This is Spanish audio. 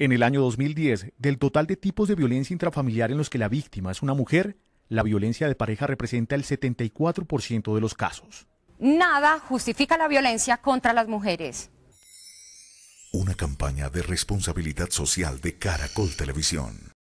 En el año 2010, del total de tipos de violencia intrafamiliar en los que la víctima es una mujer, la violencia de pareja representa el 74% de los casos. Nada justifica la violencia contra las mujeres. Una campaña de responsabilidad social de Caracol Televisión.